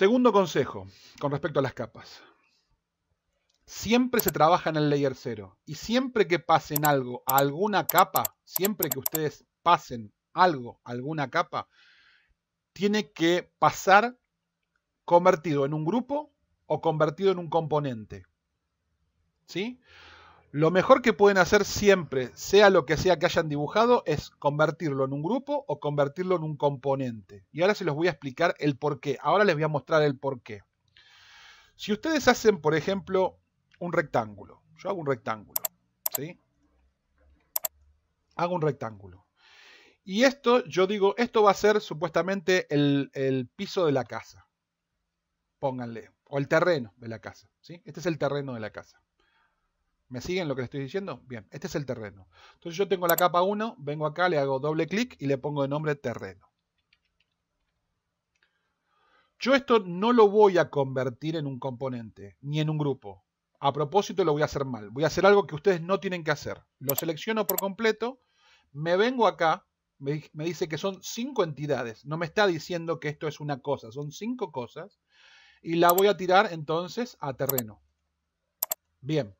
Segundo consejo con respecto a las capas. Siempre se trabaja en el layer 0 y siempre que pasen algo a alguna capa, siempre que ustedes pasen algo a alguna capa, tiene que pasar convertido en un grupo o convertido en un componente. ¿Sí? Lo mejor que pueden hacer siempre, sea lo que sea que hayan dibujado, es convertirlo en un grupo o convertirlo en un componente. Y ahora se los voy a explicar el por qué. Ahora les voy a mostrar el por qué. Si ustedes hacen, por ejemplo, un rectángulo. Yo hago un rectángulo. ¿Sí? Hago un rectángulo. Y esto, yo digo, esto va a ser supuestamente el, piso de la casa. Pónganle. O el terreno de la casa. ¿sí? Este es el terreno de la casa. ¿Me siguen lo que les estoy diciendo? Bien, este es el terreno. Entonces yo tengo la capa 1, vengo acá, le hago doble clic y le pongo de nombre terreno. Yo esto no lo voy a convertir en un componente, ni en un grupo. A propósito lo voy a hacer mal. Voy a hacer algo que ustedes no tienen que hacer. Lo selecciono por completo, me vengo acá, me, dice que son cinco entidades. No me está diciendo que esto es una cosa, son cinco cosas. Y la voy a tirar entonces a terreno. Bien.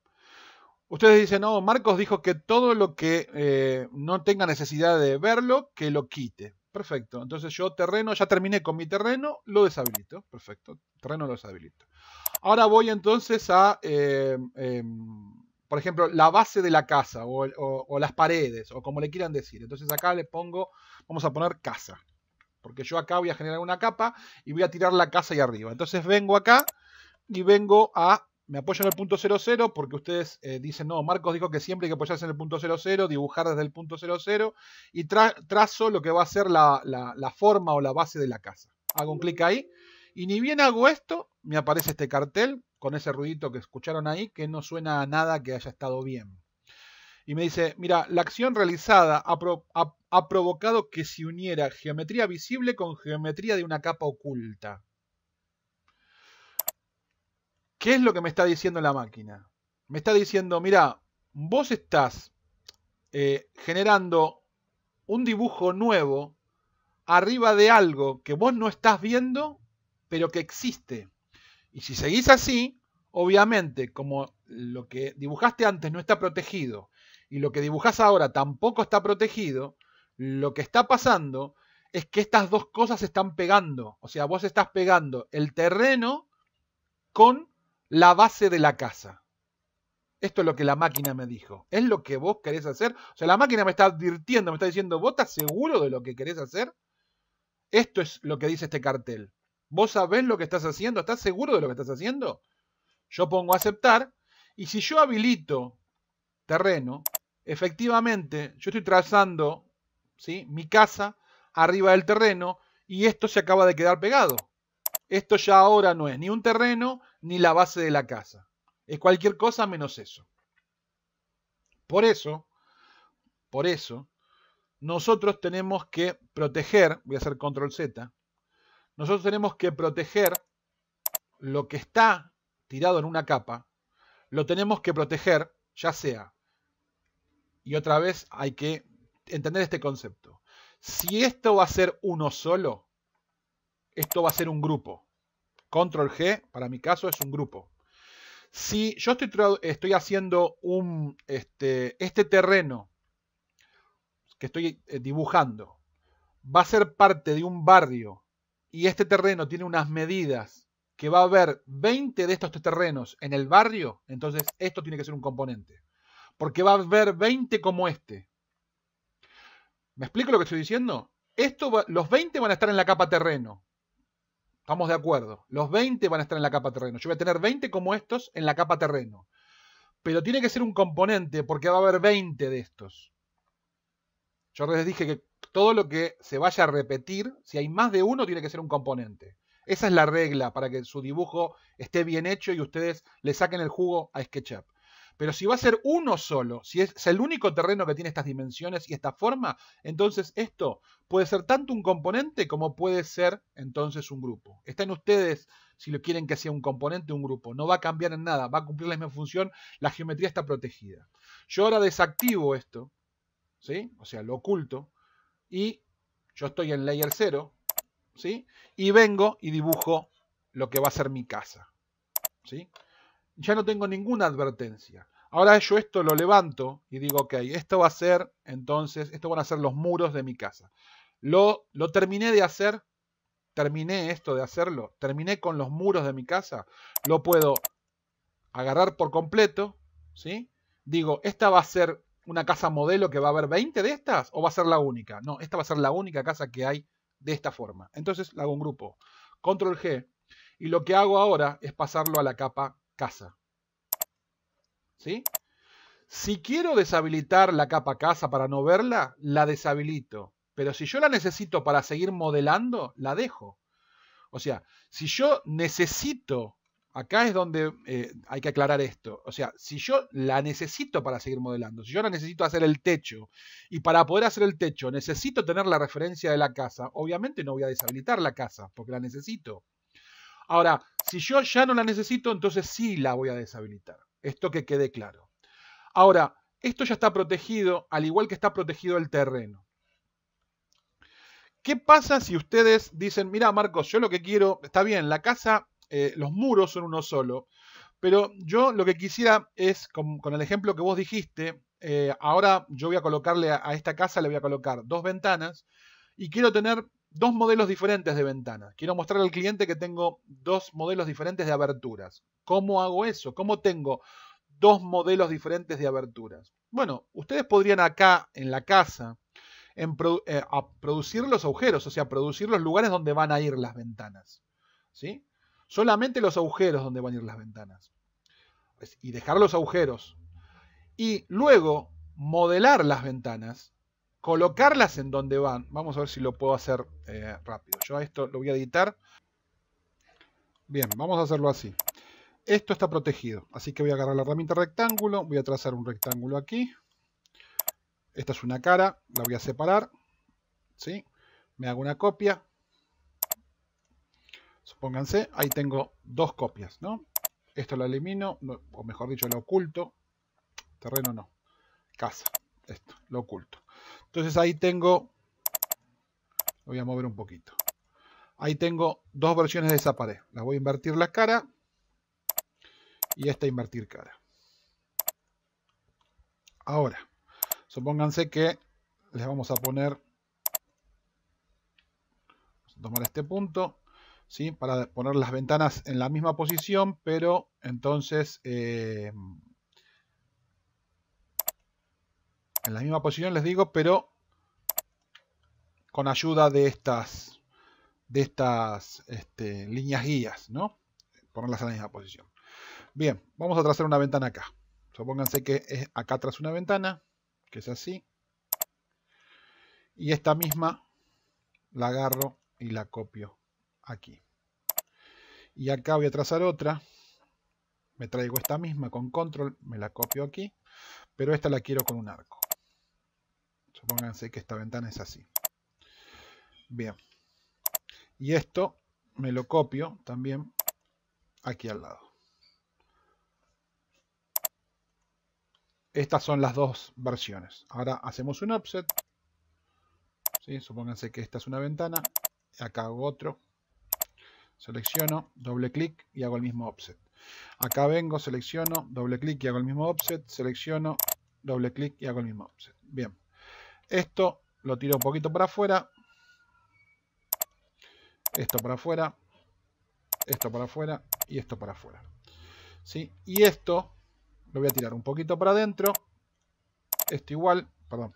Ustedes dicen, no, Marcos dijo que todo lo que eh, no tenga necesidad de verlo, que lo quite. Perfecto. Entonces yo terreno, ya terminé con mi terreno, lo deshabilito. Perfecto. Terreno lo deshabilito. Ahora voy entonces a, em, em, por ejemplo, la base de la casa o, o, las paredes o como le quieran decir. Entonces acá le pongo, vamos a poner casa. Porque yo acá voy a generar una capa y voy a tirar la casa ahí arriba. Entonces vengo acá y vengo a me apoyo en el punto 00 porque ustedes eh, dicen, no, Marcos dijo que siempre hay que apoyarse en el punto 00, dibujar desde el punto 00 y trazo lo que va a ser la, forma o la base de la casa. Hago un clic ahí y ni bien hago esto, me aparece este cartel con ese ruidito que escucharon ahí que no suena a nada que haya estado bien. Y me dice, mira, la acción realizada ha provocado que se uniera geometría visible con geometría de una capa oculta. ¿Qué es lo que me está diciendo la máquina? Me está diciendo, mira, vos estás eh, generando un dibujo nuevo arriba de algo que vos no estás viendo, pero que existe. Y si seguís así, obviamente, como lo que dibujaste antes no está protegido y lo que dibujas ahora tampoco está protegido, lo que está pasando es que estas dos cosas se están pegando. O sea, vos estás pegando el terreno con la base de la casa. Esto es lo que la máquina me dijo. ¿Es lo que vos querés hacer? O sea, la máquina me está advirtiendo, me está diciendo, ¿vos estás seguro de lo que querés hacer? Esto es lo que dice este cartel. ¿Vos sabés lo que estás haciendo? ¿Estás seguro de lo que estás haciendo? Yo pongo aceptar. Y si yo habilito terreno, efectivamente, yo estoy trazando ¿sí? mi casa arriba del terreno y esto se acaba de quedar pegado. Esto ya ahora no es ni un terreno ni la base de la casa. Es cualquier cosa menos eso. Por eso, por eso, nosotros tenemos que proteger, voy a hacer control Z, nosotros tenemos que proteger lo que está tirado en una capa, lo tenemos que proteger, ya sea, y otra vez hay que entender este concepto. Si esto va a ser uno solo, esto va a ser un grupo. Control G, para mi caso, es un grupo. Si yo estoy, estoy haciendo un, este, este terreno que estoy eh, dibujando, va a ser parte de un barrio y este terreno tiene unas medidas que va a haber 20 de estos terrenos en el barrio, entonces esto tiene que ser un componente. Porque va a haber 20 como este. ¿Me explico lo que estoy diciendo? Esto los 20 van a estar en la capa terreno. Vamos de acuerdo. Los 20 van a estar en la capa terreno. Yo voy a tener 20 como estos en la capa terreno. Pero tiene que ser un componente porque va a haber 20 de estos. Yo les dije que todo lo que se vaya a repetir, si hay más de uno, tiene que ser un componente. Esa es la regla para que su dibujo esté bien hecho y ustedes le saquen el jugo a SketchUp. Pero si va a ser uno solo, si es, el único terreno que tiene estas dimensiones y esta forma, entonces esto puede ser tanto un componente como puede ser entonces un grupo. Está en ustedes si lo quieren que sea un componente o un grupo. No va a cambiar en nada, va a cumplir la misma función, la geometría está protegida. Yo ahora desactivo esto, ¿sí? O sea, lo oculto y yo estoy en layer 0, ¿sí? Y vengo y dibujo lo que va a ser mi casa, ¿sí? Ya no tengo ninguna advertencia. Ahora yo esto lo levanto y digo, ok, esto va a ser, entonces, esto van a ser los muros de mi casa. Lo, lo terminé de hacer, terminé esto de hacerlo, terminé con los muros de mi casa, lo puedo agarrar por completo, ¿sí? Digo, esta va a ser una casa modelo que va a haber 20 de estas o va a ser la única. No, esta va a ser la única casa que hay de esta forma. Entonces le hago un grupo, control G, y lo que hago ahora es pasarlo a la capa casa. ¿sí? Si quiero deshabilitar la capa casa para no verla, la deshabilito. Pero si yo la necesito para seguir modelando, la dejo. O sea, si yo necesito, acá es donde eh, hay que aclarar esto. O sea, si yo la necesito para seguir modelando, si yo la necesito hacer el techo, y para poder hacer el techo necesito tener la referencia de la casa, obviamente no voy a deshabilitar la casa, porque la necesito. Ahora, si yo ya no la necesito, entonces sí la voy a deshabilitar. Esto que quede claro. Ahora, esto ya está protegido, al igual que está protegido el terreno. ¿Qué pasa si ustedes dicen, mira Marcos, yo lo que quiero, está bien, la casa, eh, los muros son uno solo, pero yo lo que quisiera es, con, el ejemplo que vos dijiste, eh, ahora yo voy a colocarle a, esta casa, le voy a colocar dos ventanas y quiero tener dos modelos diferentes de ventanas. Quiero mostrarle al cliente que tengo dos modelos diferentes de aberturas. ¿Cómo hago eso? ¿Cómo tengo dos modelos diferentes de aberturas? Bueno, ustedes podrían acá en la casa eh, producir los agujeros, o sea, producir los lugares donde van a ir las ventanas. ¿sí? Solamente los agujeros donde van a ir las ventanas. y dejar los agujeros. Y luego modelar las ventanas colocarlas en donde van. Vamos a ver si lo puedo hacer eh, rápido. Yo a esto lo voy a editar. Bien, vamos a hacerlo así. Esto está protegido, así que voy a agarrar la herramienta rectángulo, voy a trazar un rectángulo aquí. Esta es una cara, la voy a separar. ¿sí? Me hago una copia. Supónganse, ahí tengo dos copias, ¿no? Esto lo elimino, o mejor dicho, lo oculto. Terreno no, casa, esto, lo oculto. Entonces ahí tengo, voy a mover un poquito. Ahí tengo dos versiones de esa pared. La voy a invertir la cara y esta invertir cara. Ahora, supónganse que les vamos a poner, vamos a tomar este punto, ¿sí? para poner las ventanas en la misma posición, pero entonces... Eh, en la misma posición, les digo, pero con ayuda de estas, de estas este, líneas guías, ¿no? Ponerlas en la misma posición. Bien, vamos a trazar una ventana acá. Supónganse que es acá tras una ventana, que es así. Y esta misma la agarro y la copio aquí. Y acá voy a trazar otra. Me traigo esta misma con control, me la copio aquí. Pero esta la quiero con un arco. Supónganse que esta ventana es así. Bien. Y esto me lo copio también aquí al lado. Estas son las dos versiones. Ahora hacemos un offset. ¿sí? Supónganse que esta es una ventana. Acá hago otro. Selecciono, doble clic y hago el mismo offset. Acá vengo, selecciono, doble clic y hago el mismo offset. Selecciono, doble clic y hago el mismo offset. Bien. Esto lo tiro un poquito para afuera. Esto para afuera. Esto para afuera. Y esto para afuera. ¿Sí? Y esto lo voy a tirar un poquito para adentro. Esto igual. Perdón.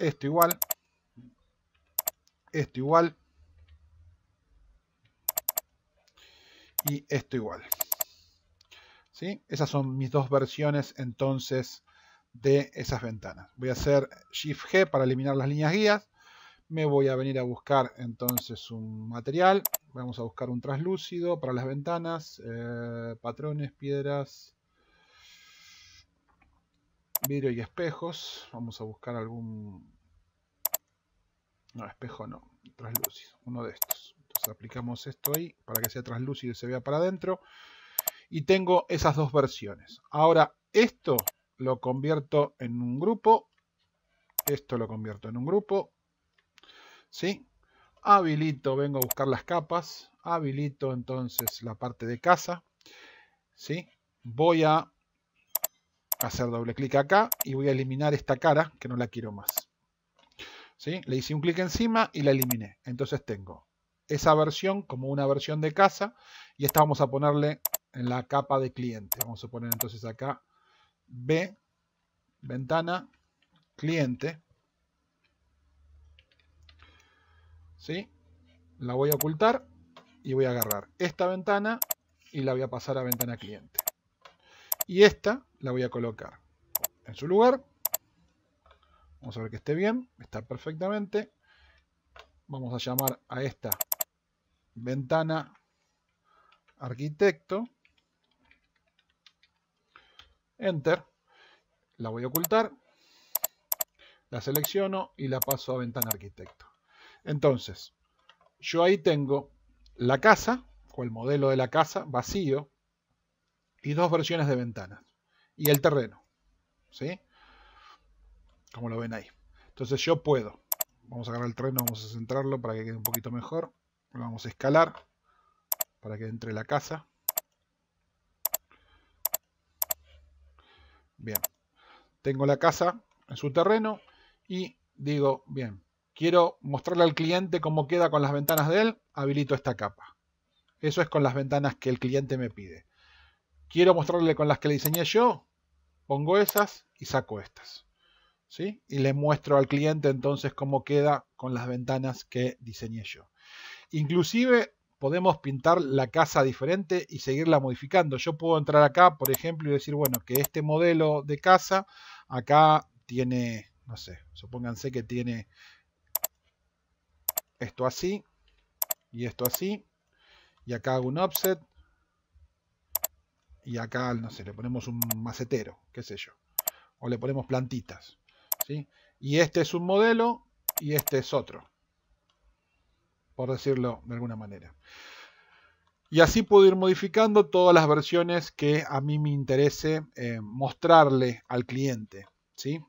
Esto igual. Esto igual. Y esto igual. ¿Sí? Esas son mis dos versiones entonces de esas ventanas. Voy a hacer Shift G para eliminar las líneas guías. Me voy a venir a buscar entonces un material. Vamos a buscar un traslúcido para las ventanas. Eh, patrones, piedras, vidrio y espejos. Vamos a buscar algún... No, espejo no. Traslúcido. Uno de estos. Entonces aplicamos esto ahí para que sea traslúcido y se vea para adentro. Y tengo esas dos versiones. Ahora, esto lo convierto en un grupo, esto lo convierto en un grupo, ¿sí? Habilito, vengo a buscar las capas, habilito entonces la parte de casa, ¿sí? Voy a hacer doble clic acá y voy a eliminar esta cara que no la quiero más. ¿Sí? Le hice un clic encima y la eliminé. Entonces tengo esa versión como una versión de casa y esta vamos a ponerle en la capa de cliente. Vamos a poner entonces acá B, ventana, cliente. ¿Sí? La voy a ocultar y voy a agarrar esta ventana y la voy a pasar a ventana cliente. Y esta la voy a colocar en su lugar. Vamos a ver que esté bien, está perfectamente. Vamos a llamar a esta ventana arquitecto. Enter. La voy a ocultar. La selecciono y la paso a ventana arquitecto. Entonces, yo ahí tengo la casa, o el modelo de la casa, vacío, y dos versiones de ventanas. Y el terreno. ¿Sí? Como lo ven ahí. Entonces yo puedo. Vamos a agarrar el terreno, vamos a centrarlo para que quede un poquito mejor. Lo vamos a escalar para que entre la casa. Bien, tengo la casa en su terreno y digo, bien, quiero mostrarle al cliente cómo queda con las ventanas de él, habilito esta capa. Eso es con las ventanas que el cliente me pide. Quiero mostrarle con las que le diseñé yo, pongo esas y saco estas. ¿sí? Y le muestro al cliente entonces cómo queda con las ventanas que diseñé yo. Inclusive podemos pintar la casa diferente y seguirla modificando. Yo puedo entrar acá, por ejemplo, y decir, bueno, que este modelo de casa acá tiene, no sé, supónganse que tiene esto así y esto así. Y acá hago un offset. Y acá, no sé, le ponemos un macetero, qué sé yo. O le ponemos plantitas. ¿sí? Y este es un modelo y este es otro por decirlo de alguna manera. Y así puedo ir modificando todas las versiones que a mí me interese eh, mostrarle al cliente. ¿sí?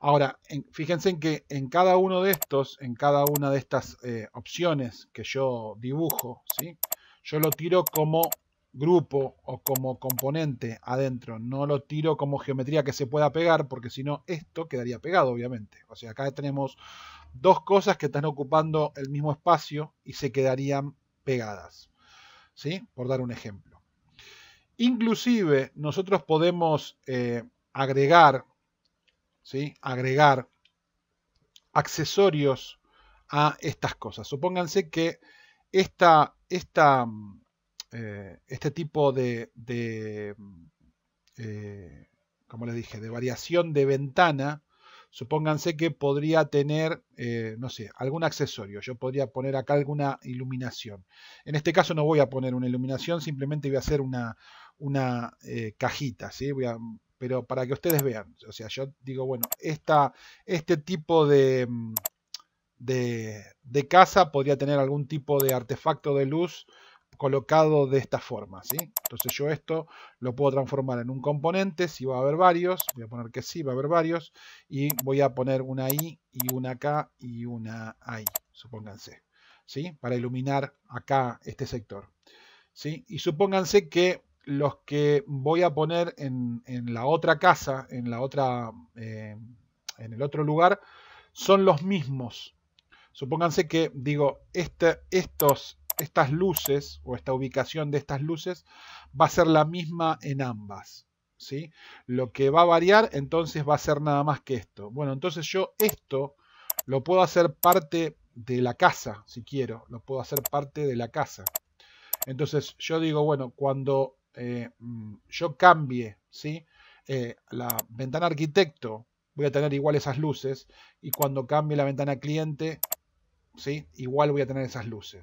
Ahora, fíjense en que en cada uno de estos, en cada una de estas eh, opciones que yo dibujo, ¿sí? yo lo tiro como grupo o como componente adentro, no lo tiro como geometría que se pueda pegar, porque si no, esto quedaría pegado, obviamente. O sea, acá tenemos dos cosas que están ocupando el mismo espacio y se quedarían pegadas. ¿Sí? Por dar un ejemplo. Inclusive, nosotros podemos eh, agregar, ¿sí? Agregar accesorios a estas cosas. Supónganse que esta, esta mm, eh, este tipo de, mm, eh, como les dije, de variación de ventana, supónganse que podría tener, eh, no sé, algún accesorio. Yo podría poner acá alguna iluminación. En este caso no voy a poner una iluminación, simplemente voy a hacer una, cajita, pero para que ustedes vean, o sea, yo digo, bueno, esta, este tipo de, mm, de casa podría tener algún tipo de artefacto de luz colocado de esta forma. ¿sí? Entonces yo esto lo puedo transformar en un componente, si va a haber varios, voy a poner que sí, va a haber varios, y voy a poner una I y una acá y una ahí, supónganse, ¿sí? para iluminar acá este sector. ¿sí? Y supónganse que los que voy a poner en, la otra casa, en, la otra, eh, en el otro lugar, son los mismos. Supónganse que, digo, este, estos estas luces o esta ubicación de estas luces va a ser la misma en ambas. ¿sí? Lo que va a variar entonces va a ser nada más que esto. Bueno, entonces yo esto lo puedo hacer parte de la casa, si quiero. Lo puedo hacer parte de la casa. Entonces yo digo, bueno, cuando eh, mm, yo cambie ¿sí? Eh, la ventana arquitecto, voy a tener igual esas luces. Y cuando cambie la ventana cliente, ¿sí? igual voy a tener esas luces.